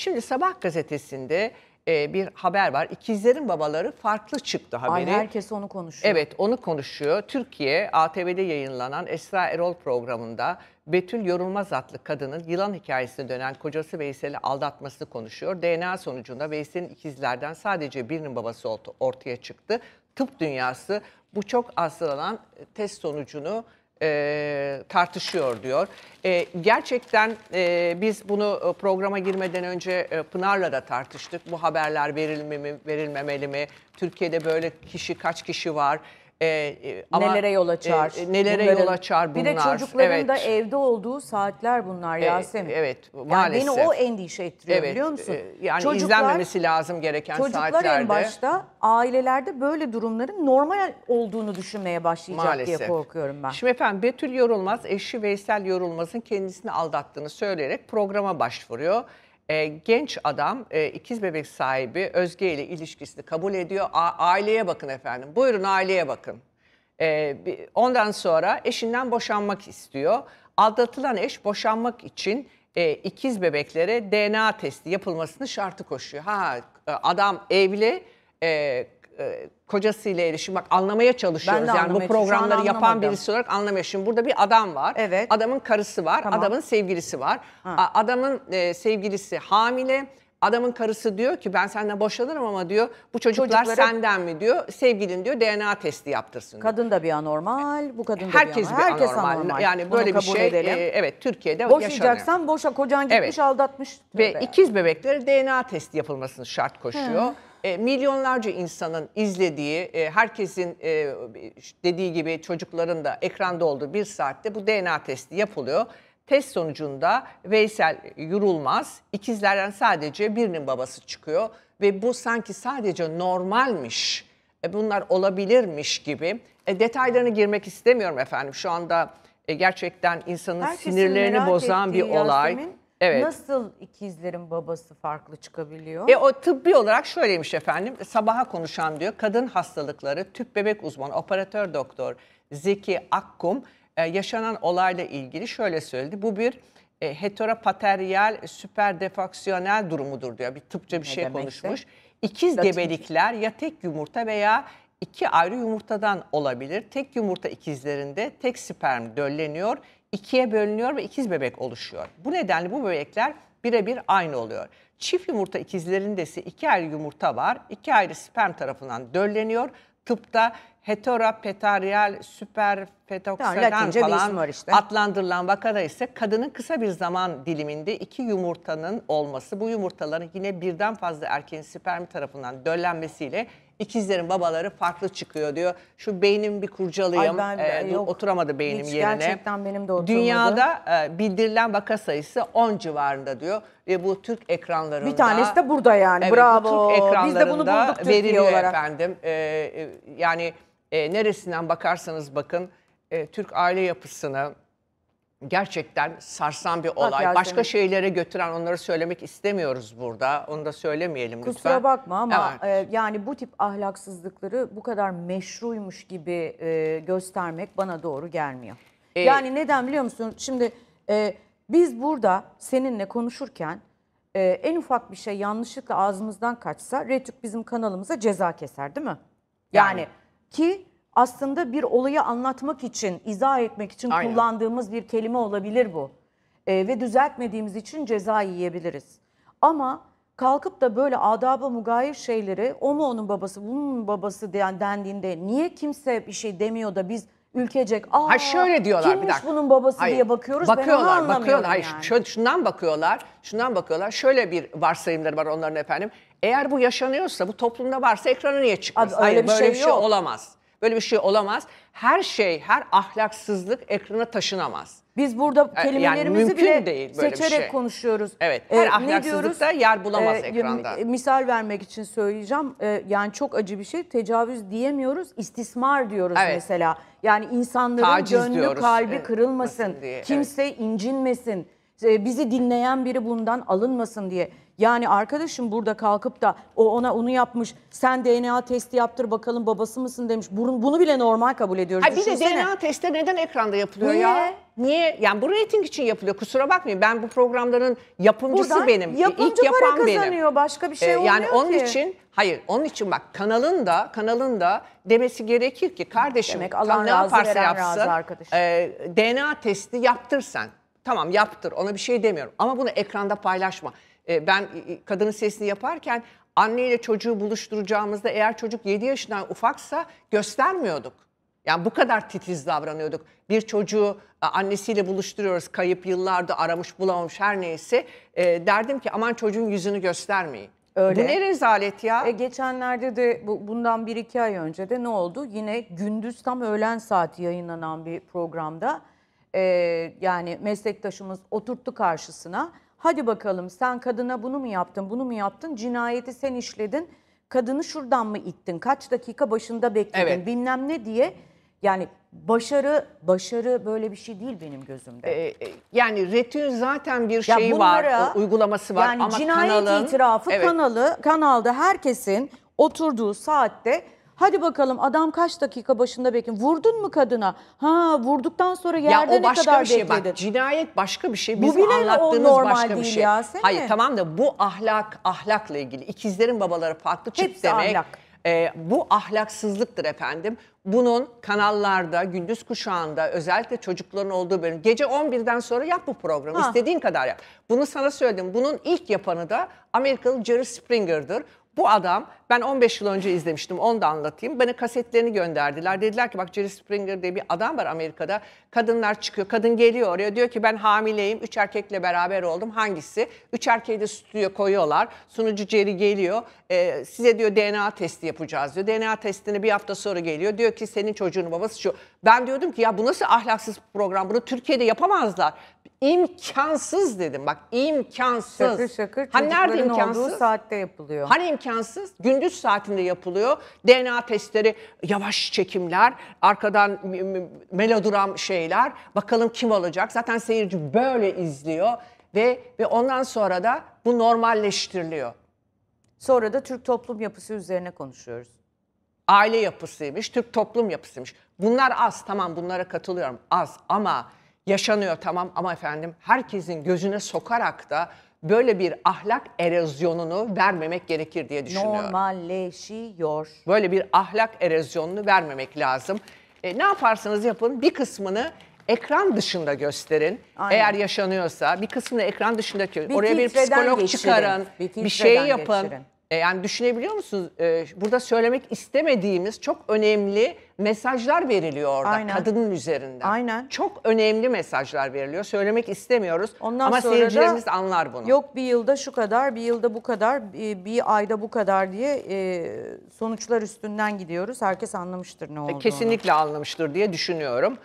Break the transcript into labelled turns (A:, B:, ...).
A: Şimdi Sabah gazetesinde e, bir haber var. İkizlerin babaları farklı çıktı haberi. Ay herkes
B: onu konuşuyor. Evet
A: onu konuşuyor. Türkiye ATV'de yayınlanan Esra Erol programında Betül Yorulmaz adlı kadının yılan hikayesine dönen kocası Veysel'i aldatması konuşuyor. DNA sonucunda Veysel'in ikizlerden sadece birinin babası ortaya çıktı. Tıp dünyası bu çok az test sonucunu e, tartışıyor diyor. E, gerçekten e, biz bunu e, programa girmeden önce e, Pınar'la da tartıştık. Bu haberler verilmemi, verilmemeli mi? Türkiye'de böyle kişi kaç kişi var? Ee, e, ama, nelere yol e, açar? E, nelere bunların, yol açar bunlar? Bir de çocukların evet. da evde
B: olduğu saatler bunlar e, Yasemin.
A: Evet maalesef. Yani beni o endişe
B: ettiriyor evet, biliyor musun? E, yani çocuklar, izlenmemesi
A: lazım gereken çocuklar saatlerde. Çocuklar en başta
B: ailelerde böyle durumların normal olduğunu düşünmeye başlayacak maalesef. diye korkuyorum ben. Şimdi efendim Betül Yorulmaz
A: eşi Veysel Yorulmaz'ın kendisini aldattığını söyleyerek programa başvuruyor. E, genç adam e, ikiz bebek sahibi Özge ile ilişkisini kabul ediyor. aileye bakın efendim. Buyurun aileye bakın. E, ondan sonra eşinden boşanmak istiyor. Aldatılan eş boşanmak için ikiz bebeklere DNA testi yapılmasını şartı koşuyor. Ha adam evli, e, kocasıyla erişim bak anlamaya çalışıyoruz. Ben de yani bu anlamaya- şu programları yapan birisi olarak anlamaya Şimdi burada bir adam var. Evet. Adamın karısı var. Tamam. Adamın sevgilisi var. A- Adamın e, sevgilisi hamile. Adamın karısı diyor ki ben senden boşanırım ama diyor bu çocuklar Çocuklara- senden mi diyor. Sevgilin diyor DNA testi yaptırsın. diyor. Kadın
B: da bir anormal, bu kadın da Herkes bir anormal. Herkes anormal. Yani Bunu böyle bir şey edelim. e, evet
A: Türkiye'de yaşanıyor. Boşayacaksan
B: boşa, kocan gitmiş Evet. aldatmış. Ve Tövbe ikiz
A: bebeklere DNA testi yapılmasını şart koşuyor. E, milyonlarca insanın izlediği, e, herkesin e, dediği gibi çocukların da ekranda olduğu bir saatte bu DNA testi yapılıyor. Test sonucunda Veysel Yurulmaz ikizlerden sadece birinin babası çıkıyor ve bu sanki sadece normalmiş, e, bunlar olabilirmiş gibi. E, detaylarını girmek istemiyorum efendim. Şu anda e, gerçekten insanın Herkesin sinirlerini bozan bir olay. Yasemin, evet.
B: Nasıl ikizlerin babası farklı çıkabiliyor? E, o
A: tıbbi olarak şöyleymiş efendim. Sabaha konuşan diyor kadın hastalıkları tüp bebek uzmanı operatör doktor Zeki Akkum e, yaşanan olayla ilgili şöyle söyledi. Bu bir e, heteropateryal süperdefaksiyonel durumudur diyor. Bir tıpça bir ne şey demekti? konuşmuş. İkiz Zaten gebelikler ya tek yumurta veya iki ayrı yumurtadan olabilir. Tek yumurta ikizlerinde tek sperm dölleniyor, ikiye bölünüyor ve ikiz bebek oluşuyor. Bu nedenle bu bebekler birebir aynı oluyor. Çift yumurta ikizlerinde ise iki ayrı yumurta var, iki ayrı sperm tarafından dölleniyor. Tıpta heteropetaryal süper yani falan var işte. adlandırılan vakada ise kadının kısa bir zaman diliminde iki yumurtanın olması, bu yumurtaların yine birden fazla erkeğin spermi tarafından döllenmesiyle ikizlerin babaları farklı çıkıyor diyor. Şu beynim bir kurcalayayım. Ay ben, ee, yok, oturamadı beynim hiç yerine. Gerçekten
B: benim de oturmadı. Dünyada
A: e, bildirilen vaka sayısı 10 civarında diyor. Ve bu Türk ekranlarında. Bir tanesi de
B: burada yani. Evet, Bravo. Türk ekranlarında Biz de bunu bulduk Türkiye veriliyor olarak.
A: efendim. Ee, e, yani e, neresinden bakarsanız bakın e, Türk aile yapısını gerçekten sarsan bir olay. Bak Başka şeylere götüren onları söylemek istemiyoruz burada. Onu da söylemeyelim Kusura lütfen. Kusura
B: bakma ama evet. e, yani bu tip ahlaksızlıkları bu kadar meşruymuş gibi e, göstermek bana doğru gelmiyor. E, yani neden biliyor musun? Şimdi e, biz burada seninle konuşurken e, en ufak bir şey yanlışlıkla ağzımızdan kaçsa Retük bizim kanalımıza ceza keser değil mi? Yani, yani ki aslında bir olayı anlatmak için, izah etmek için Aynen. kullandığımız bir kelime olabilir bu. E, ve düzeltmediğimiz için ceza yiyebiliriz. Ama kalkıp da böyle adaba mugayir şeyleri o mu onun babası, bunun babası diyen dendiğinde niye kimse bir şey demiyor da biz ülkecek. Aa, ha şöyle diyorlar bir dakika. bunun babası Hayır. diye bakıyoruz. Bakıyorlar, ben bakıyorlar. Hayır, yani.
A: Hayır, şundan bakıyorlar. Şundan bakıyorlar. Şöyle bir varsayımları var onların efendim. Eğer bu yaşanıyorsa, bu toplumda varsa ekrana niye çıkmaz? Abi, Hayır, bir böyle şey bir şey yok. olamaz. Böyle bir şey olamaz. Her şey, her ahlaksızlık ekrana taşınamaz.
B: Biz burada E, yani kelimelerimizi bile değil seçerek şey. konuşuyoruz. Evet, e, her ahlaksızlıkta yer bulamaz Ee, ekranda. E, misal vermek için söyleyeceğim. Ee, yani çok acı bir şey. Tecavüz diyemiyoruz, istismar diyoruz Evet. mesela. Yani insanların Taciz gönlü, diyoruz. kalbi Evet, kırılmasın, nasıl diye, evet. kimse incinmesin. Ee, Bizi dinleyen biri bundan alınmasın diye. Yani arkadaşım burada kalkıp da o ona onu yapmış. Sen DNA testi yaptır bakalım babası mısın demiş. Bunu, bunu bile normal kabul ediyoruz. Ha, bir de DNA
A: testi neden ekranda yapılıyor Niye? ya? Niye? Yani bu reyting için yapılıyor. Kusura bakmayın ben bu programların yapımcısı Buradan benim. Yapımcı İlk yapan para benim. kazanıyor. Başka bir şey Ee, olmuyor yani onun için hayır onun için bak kanalın da kanalın da demesi gerekir ki kardeşim Demek alan tam ne yaparsa razı yapsın arkadaşım. e, DNA testi yaptırsan tamam yaptır ona bir şey demiyorum ama bunu ekranda paylaşma. E, ben kadının sesini yaparken anneyle çocuğu buluşturacağımızda eğer çocuk 7 yaşından ufaksa göstermiyorduk. Yani bu kadar titiz davranıyorduk. Bir çocuğu annesiyle buluşturuyoruz. Kayıp yıllardır aramış bulamamış her neyse. E, derdim ki aman çocuğun yüzünü
B: göstermeyin. Öyle. Bu ne rezalet ya? E, geçenlerde de bu, bundan bir iki ay önce de ne oldu? Yine gündüz tam öğlen saati yayınlanan bir programda e, yani meslektaşımız oturttu karşısına Hadi bakalım sen kadına bunu mu yaptın, bunu mu yaptın? Cinayeti sen işledin. Kadını şuradan mı ittin? Kaç dakika başında bekledin? Evet. Bilmem ne diye. Yani başarı başarı böyle bir şey değil benim gözümde. Ee, e, yani RETÜ'nün zaten bir şey var, uygulaması var yani ama cinayet kanalın, itirafı evet. kanalı kanalda herkesin oturduğu saatte Hadi bakalım adam kaç dakika başında bekliyor. Vurdun mu kadına? Ha vurduktan sonra yerde ne kadar ya o başka bir şey. Bak,
A: cinayet başka bir şey. Bizim bu anlattığımız başka bir şey. Ya, Hayır tamam da bu ahlak, ahlakla ilgili. İkizlerin babaları farklı çift Hepsi demek. Ahlak. E, bu ahlaksızlıktır efendim. Bunun kanallarda, gündüz kuşağında özellikle çocukların olduğu bölüm. Gece 11'den sonra yap bu programı. Ha. istediğin kadar yap. Bunu sana söyledim. Bunun ilk yapanı da Amerikalı Jerry Springer'dır. Bu adam ben 15 yıl önce izlemiştim onu da anlatayım. Bana kasetlerini gönderdiler. Dediler ki bak Jerry Springer diye bir adam var Amerika'da. Kadınlar çıkıyor. Kadın geliyor oraya diyor ki ben hamileyim. Üç erkekle beraber oldum. Hangisi? Üç erkeği de stüdyoya koyuyorlar. Sunucu Jerry geliyor. E, size diyor DNA testi yapacağız diyor. DNA testini bir hafta sonra geliyor. Diyor ki senin çocuğun babası şu. Ben diyordum ki ya bu nasıl ahlaksız program? Bunu Türkiye'de yapamazlar. İmkansız dedim bak imkansız. Şakır şakır hani nerede imkansız? olduğu
B: saatte yapılıyor.
A: Hani imkansız. Gündüz saatinde yapılıyor. DNA testleri, yavaş çekimler, arkadan melodram şeyler. Bakalım kim olacak? Zaten seyirci böyle izliyor ve ve ondan sonra da bu normalleştiriliyor. Sonra da Türk toplum yapısı üzerine konuşuyoruz. Aile yapısıymış, Türk toplum yapısıymış. Bunlar az tamam bunlara katılıyorum az ama yaşanıyor tamam ama efendim herkesin gözüne sokarak da böyle bir ahlak erozyonunu vermemek gerekir diye düşünüyorum. Normalleşiyor. Böyle bir ahlak erozyonunu vermemek lazım. E, ne yaparsanız yapın bir kısmını ekran dışında gösterin. Aynen. Eğer yaşanıyorsa bir kısmını ekran dışında bir oraya bir psikolog geçirin. çıkarın. Bir, bir şey yapın. Geçirin. E, yani düşünebiliyor musunuz? E, burada söylemek istemediğimiz çok önemli mesajlar veriliyor orada Aynen. kadının üzerinden. Aynen. Çok önemli mesajlar veriliyor. Söylemek istemiyoruz Ondan ama sonra seyircilerimiz da, anlar bunu. Yok
B: bir yılda şu kadar, bir yılda bu kadar, bir, ayda bu kadar diye e, sonuçlar üstünden gidiyoruz. Herkes anlamıştır ne olduğunu. Kesinlikle
A: anlamıştır diye düşünüyorum.